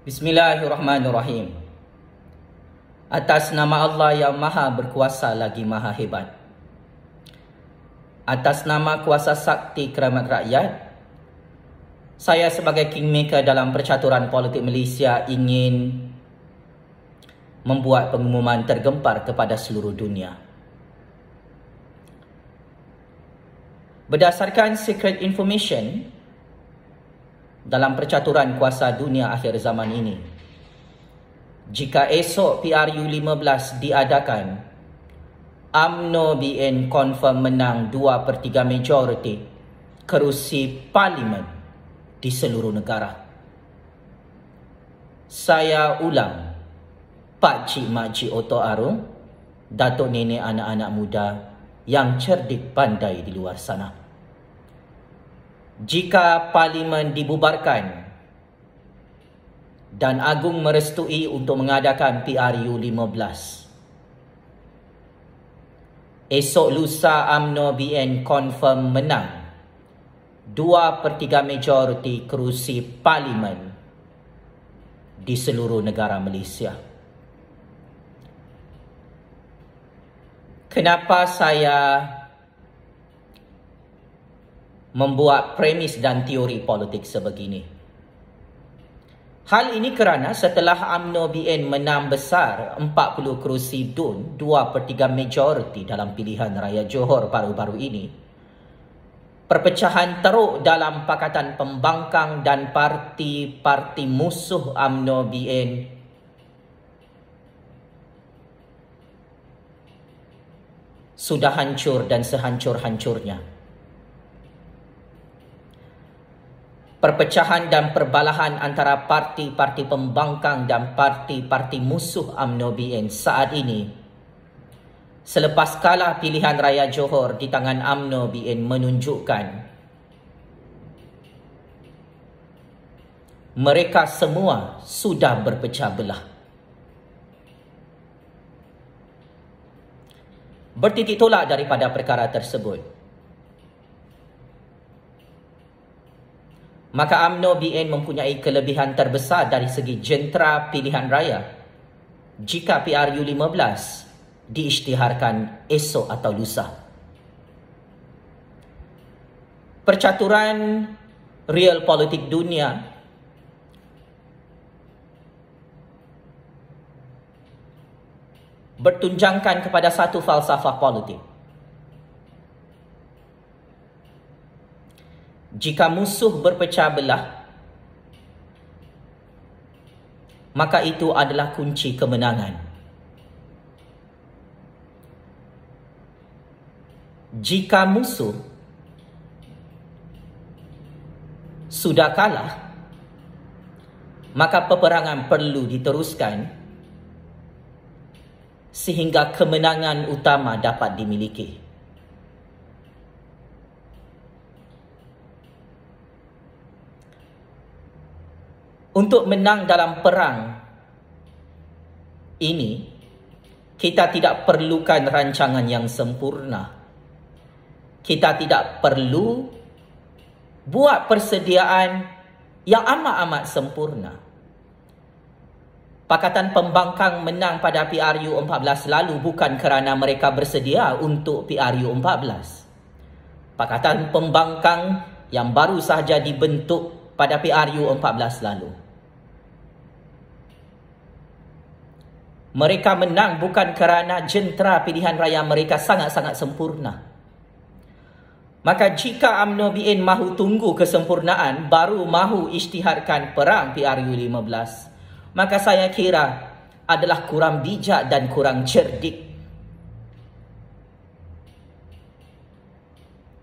Bismillahirrahmanirrahim. Atas nama Allah yang maha berkuasa lagi maha hebat. Atas nama kuasa sakti keramat rakyat, saya sebagai kingmaker dalam percaturan politik Malaysia ingin membuat pengumuman tergempar kepada seluruh dunia. Berdasarkan secret information, dalam percaturan kuasa dunia akhir zaman ini. Jika esok PRU 15 diadakan, UMNO BN confirm menang 2 per 3 majoriti kerusi parlimen di seluruh negara. Saya ulang, Pak Cik Mak Cik Oto Arung, Datuk Nenek anak-anak muda yang cerdik pandai di luar sana jika parlimen dibubarkan dan agung merestui untuk mengadakan PRU 15. Esok lusa UMNO BN confirm menang. Dua per tiga majoriti kerusi parlimen di seluruh negara Malaysia. Kenapa saya membuat premis dan teori politik sebegini. Hal ini kerana setelah UMNO BN menang besar 40 kerusi DUN 2 per 3 majoriti dalam pilihan raya Johor baru-baru ini, perpecahan teruk dalam Pakatan Pembangkang dan parti-parti musuh UMNO BN sudah hancur dan sehancur-hancurnya. perpecahan dan perbalahan antara parti-parti pembangkang dan parti-parti musuh UMNO BN saat ini. Selepas kalah pilihan raya Johor di tangan UMNO BN menunjukkan mereka semua sudah berpecah belah. Bertitik tolak daripada perkara tersebut. maka AMNO BN mempunyai kelebihan terbesar dari segi jentera pilihan raya jika PRU15 diisytiharkan esok atau lusa. Percaturan real politik dunia bertunjangkan kepada satu falsafah politik. jika musuh berpecah belah, maka itu adalah kunci kemenangan. Jika musuh sudah kalah, maka peperangan perlu diteruskan sehingga kemenangan utama dapat dimiliki. Untuk menang dalam perang ini, kita tidak perlukan rancangan yang sempurna. Kita tidak perlu buat persediaan yang amat-amat sempurna. Pakatan Pembangkang menang pada PRU 14 lalu bukan kerana mereka bersedia untuk PRU 14. Pakatan Pembangkang yang baru sahaja dibentuk pada PRU 14 lalu. Mereka menang bukan kerana jentera pilihan raya mereka sangat-sangat sempurna. Maka jika UMNO BN mahu tunggu kesempurnaan baru mahu isytiharkan perang PRU15. Maka saya kira adalah kurang bijak dan kurang cerdik.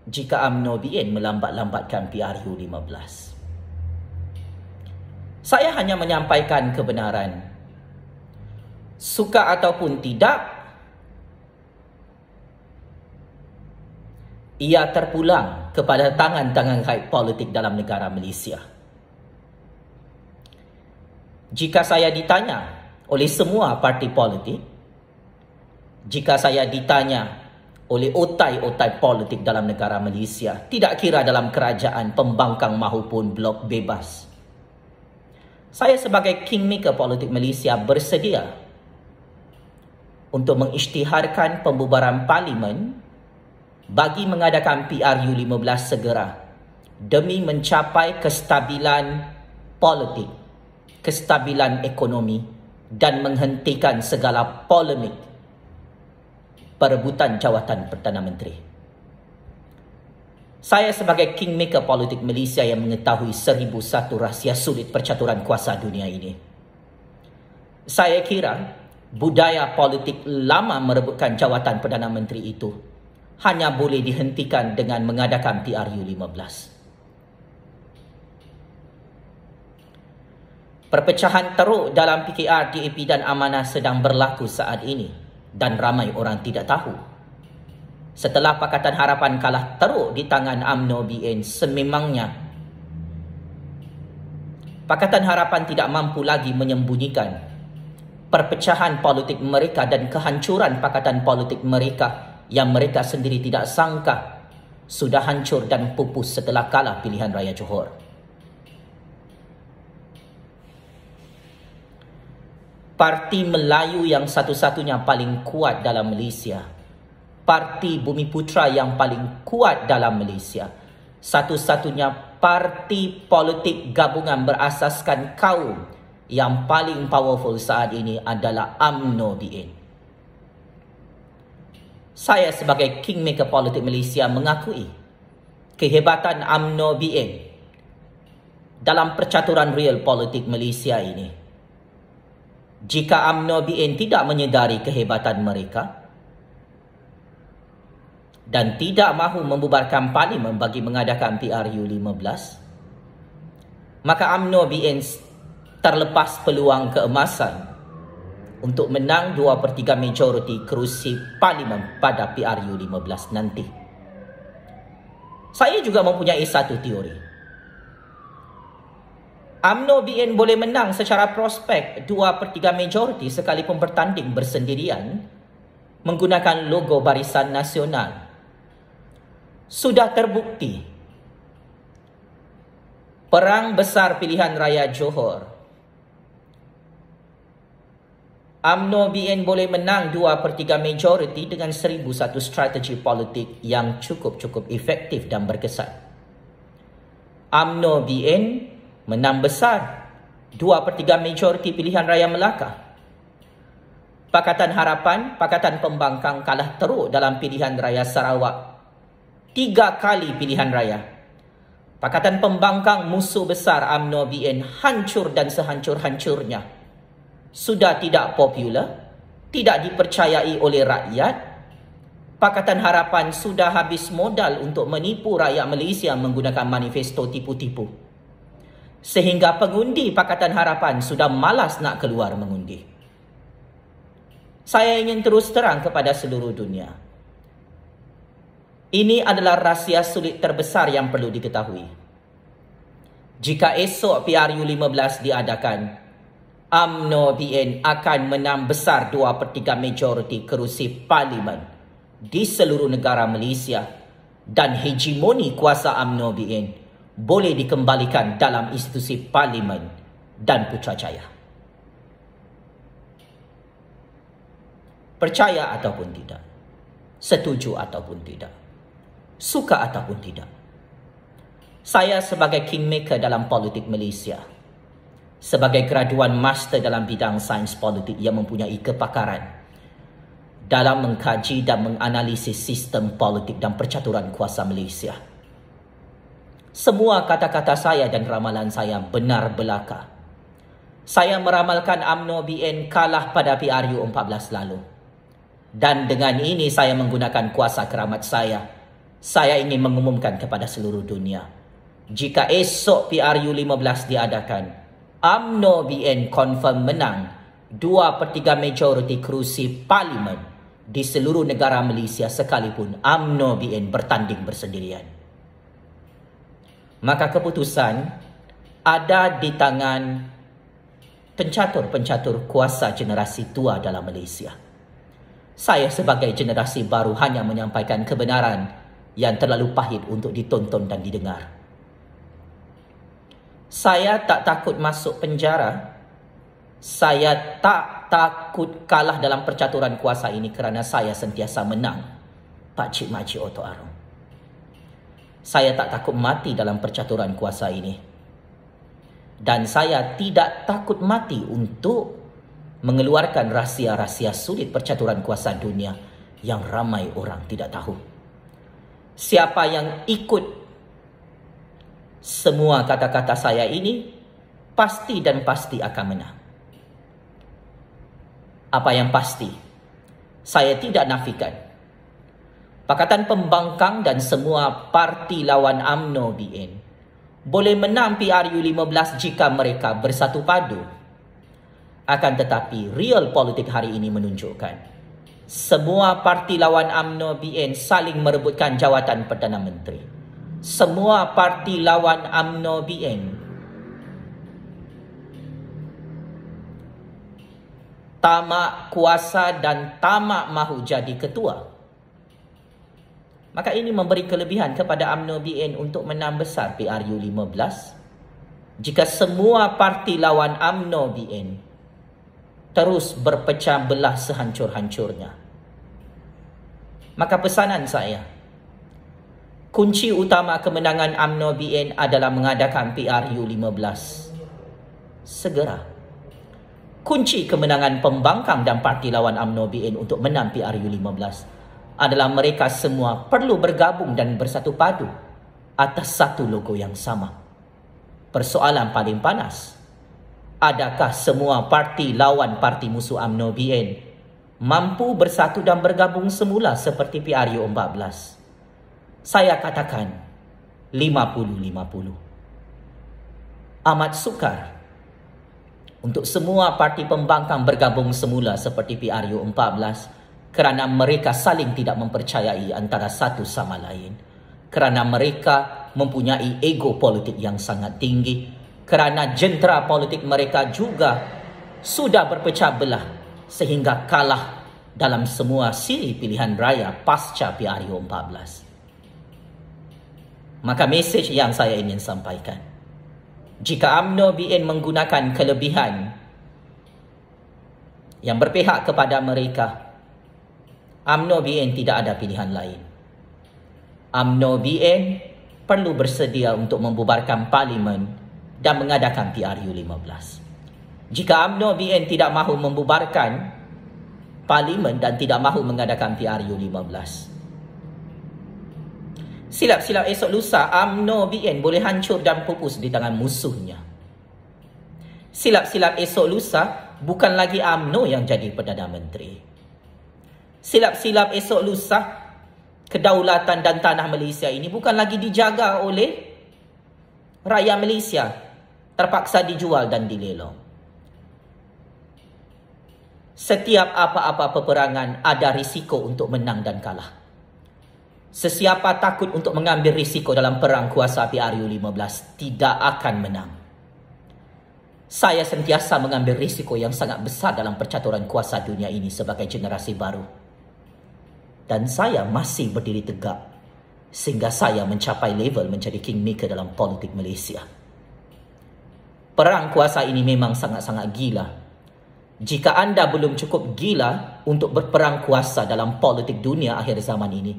Jika UMNO BN melambat-lambatkan PRU15. Saya hanya menyampaikan kebenaran. Kebenaran suka ataupun tidak ia terpulang kepada tangan-tangan kait politik dalam negara Malaysia. Jika saya ditanya oleh semua parti politik, jika saya ditanya oleh otai-otai politik dalam negara Malaysia, tidak kira dalam kerajaan pembangkang mahupun blok bebas. Saya sebagai kingmaker politik Malaysia bersedia untuk mengisytiharkan pembubaran parlimen bagi mengadakan PRU15 segera demi mencapai kestabilan politik, kestabilan ekonomi dan menghentikan segala polemik perebutan jawatan Perdana Menteri. Saya sebagai kingmaker politik Malaysia yang mengetahui seribu satu rahsia sulit percaturan kuasa dunia ini. Saya kira budaya politik lama merebutkan jawatan Perdana Menteri itu hanya boleh dihentikan dengan mengadakan PRU-15. Perpecahan teruk dalam PKR, DAP dan Amanah sedang berlaku saat ini dan ramai orang tidak tahu. Setelah Pakatan Harapan kalah teruk di tangan UMNO BN sememangnya, Pakatan Harapan tidak mampu lagi menyembunyikan perpecahan politik mereka dan kehancuran pakatan politik mereka yang mereka sendiri tidak sangka sudah hancur dan pupus setelah kalah pilihan raya Johor. Parti Melayu yang satu-satunya paling kuat dalam Malaysia. Parti Bumi Putra yang paling kuat dalam Malaysia. Satu-satunya parti politik gabungan berasaskan kaum yang paling powerful saat ini adalah UMNO DN. Saya sebagai kingmaker politik Malaysia mengakui kehebatan UMNO BN dalam percaturan real politik Malaysia ini. Jika UMNO BN tidak menyedari kehebatan mereka dan tidak mahu membubarkan parlimen bagi mengadakan PRU 15, maka UMNO BN terlepas peluang keemasan untuk menang dua per 3 majoriti kerusi parlimen pada PRU 15 nanti. Saya juga mempunyai satu teori. UMNO BN boleh menang secara prospek dua per 3 majoriti sekalipun bertanding bersendirian menggunakan logo barisan nasional. Sudah terbukti perang besar pilihan raya Johor 2014 UMNO BN boleh menang 2 per 3 majoriti dengan 1001 strategi politik yang cukup-cukup efektif dan berkesan. UMNO BN menang besar 2 per 3 majoriti pilihan raya Melaka. Pakatan Harapan, Pakatan Pembangkang kalah teruk dalam pilihan raya Sarawak. Tiga kali pilihan raya. Pakatan Pembangkang musuh besar UMNO BN hancur dan sehancur-hancurnya sudah tidak popular, tidak dipercayai oleh rakyat, Pakatan Harapan sudah habis modal untuk menipu rakyat Malaysia menggunakan manifesto tipu-tipu. Sehingga pengundi Pakatan Harapan sudah malas nak keluar mengundi. Saya ingin terus terang kepada seluruh dunia. Ini adalah rahsia sulit terbesar yang perlu diketahui. Jika esok PRU 15 diadakan, UMNO BN akan menang besar 2 per 3 majoriti kerusi parlimen di seluruh negara Malaysia dan hegemoni kuasa UMNO BN boleh dikembalikan dalam institusi parlimen dan Putrajaya. Percaya ataupun tidak, setuju ataupun tidak, suka ataupun tidak, saya sebagai kingmaker dalam politik Malaysia, sebagai graduan master dalam bidang sains politik yang mempunyai kepakaran dalam mengkaji dan menganalisis sistem politik dan percaturan kuasa Malaysia. Semua kata-kata saya dan ramalan saya benar belaka. Saya meramalkan AMNO BN kalah pada PRU 14 lalu. Dan dengan ini saya menggunakan kuasa keramat saya. Saya ingin mengumumkan kepada seluruh dunia. Jika esok PRU 15 diadakan, UMNO BN confirm menang 2/3 majoriti kerusi parlimen di seluruh negara Malaysia sekalipun UMNO BN bertanding bersendirian. Maka keputusan ada di tangan pencatur-pencatur kuasa generasi tua dalam Malaysia. Saya sebagai generasi baru hanya menyampaikan kebenaran yang terlalu pahit untuk ditonton dan didengar. Saya tak takut masuk penjara. Saya tak takut kalah dalam percaturan kuasa ini kerana saya sentiasa menang. Pak Cik Makcik Oto Arum. Saya tak takut mati dalam percaturan kuasa ini. Dan saya tidak takut mati untuk mengeluarkan rahsia-rahsia sulit percaturan kuasa dunia yang ramai orang tidak tahu. Siapa yang ikut semua kata-kata saya ini pasti dan pasti akan menang. Apa yang pasti, saya tidak nafikan. Pakatan Pembangkang dan semua parti lawan UMNO BN boleh menang PRU15 jika mereka bersatu padu. Akan tetapi, real politik hari ini menunjukkan semua parti lawan UMNO BN saling merebutkan jawatan Perdana Menteri semua parti lawan UMNO BN. Tamak kuasa dan tamak mahu jadi ketua. Maka ini memberi kelebihan kepada UMNO BN untuk menang besar PRU 15. Jika semua parti lawan UMNO BN terus berpecah belah sehancur-hancurnya. Maka pesanan saya, kunci utama kemenangan UMNO BN adalah mengadakan PRU 15. Segera. Kunci kemenangan pembangkang dan parti lawan UMNO BN untuk menang PRU 15 adalah mereka semua perlu bergabung dan bersatu padu atas satu logo yang sama. Persoalan paling panas, adakah semua parti lawan parti musuh UMNO BN mampu bersatu dan bergabung semula seperti PRU 14? saya katakan 50-50. Amat sukar untuk semua parti pembangkang bergabung semula seperti PRU14 kerana mereka saling tidak mempercayai antara satu sama lain. Kerana mereka mempunyai ego politik yang sangat tinggi. Kerana jentera politik mereka juga sudah berpecah belah sehingga kalah dalam semua siri pilihan raya pasca PRU14. Maka mesej yang saya ingin sampaikan. Jika UMNO BN menggunakan kelebihan yang berpihak kepada mereka, UMNO BN tidak ada pilihan lain. UMNO BN perlu bersedia untuk membubarkan parlimen dan mengadakan PRU 15. Jika UMNO BN tidak mahu membubarkan parlimen dan tidak mahu mengadakan PRU 15, Silap-silap esok lusa amno BN boleh hancur dan pupus di tangan musuhnya. Silap-silap esok lusa bukan lagi amno yang jadi Perdana Menteri. Silap-silap esok lusa kedaulatan dan tanah Malaysia ini bukan lagi dijaga oleh rakyat Malaysia terpaksa dijual dan dilelong. Setiap apa-apa peperangan ada risiko untuk menang dan kalah. Sesiapa takut untuk mengambil risiko dalam perang kuasa PRU 15 tidak akan menang. Saya sentiasa mengambil risiko yang sangat besar dalam percaturan kuasa dunia ini sebagai generasi baru. Dan saya masih berdiri tegak sehingga saya mencapai level menjadi kingmaker dalam politik Malaysia. Perang kuasa ini memang sangat-sangat gila. Jika anda belum cukup gila untuk berperang kuasa dalam politik dunia akhir zaman ini,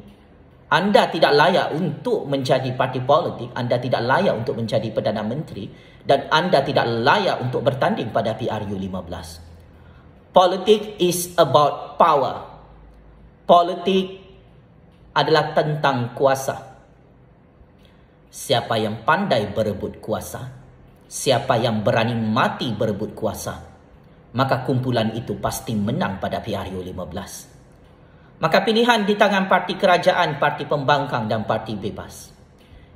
anda tidak layak untuk menjadi parti politik, anda tidak layak untuk menjadi Perdana Menteri dan anda tidak layak untuk bertanding pada PRU 15. Politik is about power. Politik adalah tentang kuasa. Siapa yang pandai berebut kuasa, siapa yang berani mati berebut kuasa, maka kumpulan itu pasti menang pada PRU 15 maka pilihan di tangan parti kerajaan, parti pembangkang dan parti bebas.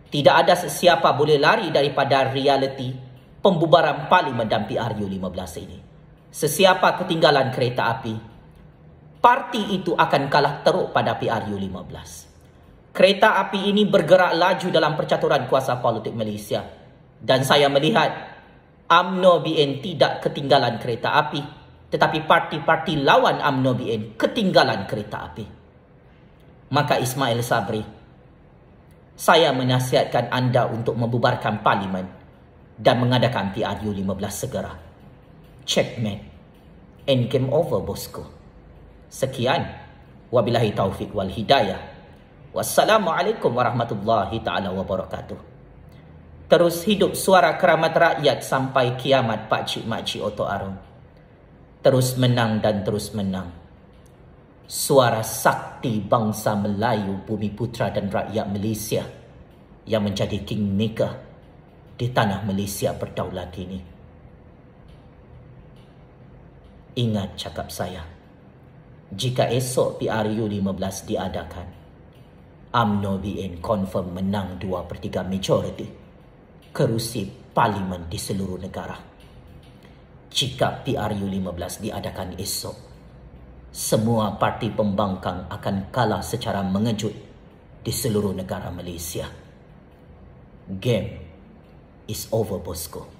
Tidak ada sesiapa boleh lari daripada realiti pembubaran paling mendampi RU15 ini. Sesiapa ketinggalan kereta api, parti itu akan kalah teruk pada PRU15. Kereta api ini bergerak laju dalam percaturan kuasa politik Malaysia. Dan saya melihat UMNO BN tidak ketinggalan kereta api tetapi parti-parti lawan UMNO BN ketinggalan kereta api. Maka Ismail Sabri, saya menasihatkan anda untuk membubarkan parlimen dan mengadakan PRU 15 segera. Checkmate. End game over, bosku. Sekian. Wabilahi taufik wal hidayah. Wassalamualaikum warahmatullahi ta'ala wabarakatuh. Terus hidup suara keramat rakyat sampai kiamat Pak Pakcik Makcik Oto Arum terus menang dan terus menang. Suara sakti bangsa Melayu, bumi putra dan rakyat Malaysia yang menjadi kingmaker di tanah Malaysia berdaulat ini. Ingat cakap saya, jika esok PRU 15 diadakan, UMNO BN confirm menang 2 per 3 majoriti kerusi parlimen di seluruh negara jika PRU15 diadakan esok, semua parti pembangkang akan kalah secara mengejut di seluruh negara Malaysia. Game is over, Bosco.